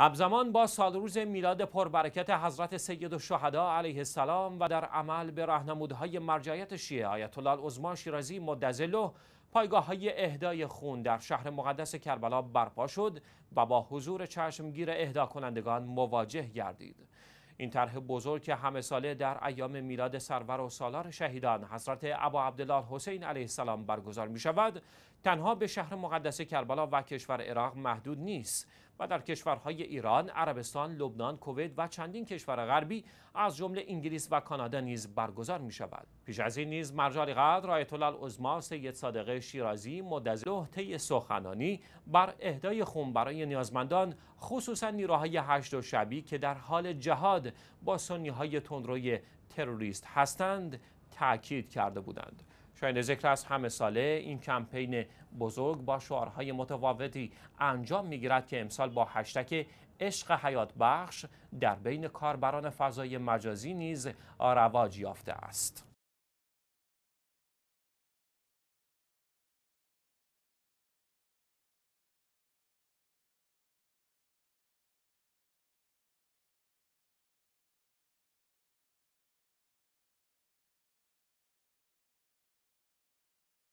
همزمان با سالروز میلاد پربرکت حضرت سید الشهدا علیه السلام و در عمل به راهنمودهای مرجعیت شیعه آیت الله عظما شیرازی مدزله پایگاه های اهدای خون در شهر مقدس کربلا برپا شد و با حضور چشمگیر اهدا کنندگان مواجه گردید این طرح بزرگ که همه ساله در ایام میلاد سرور و سالار شهیدان حضرت ابا عبدالله حسین علیه السلام برگزار می شود تنها به شهر مقدس کربلا و کشور عراق محدود نیست و در کشورهای ایران، عربستان، لبنان، کووید و چندین کشور غربی از جمله انگلیس و کانادا نیز برگزار می شود. پیش از این نیز مرجع قدر آیت الله العظما سید صادقه شیرازی مدعی لحته سخنانی بر اهدای خون برای نیازمندان خصوصا نیروهای هشت و شبی که در حال جهاد با سنی تندروی تروریست هستند تاکید کرده بودند. شاید ذکر است همه ساله این کمپین بزرگ با شعارهای متفاوتی انجام میگیرد که امسال با هشتک عشق حیات بخش در بین کاربران فضای مجازی نیز رواج یافته است.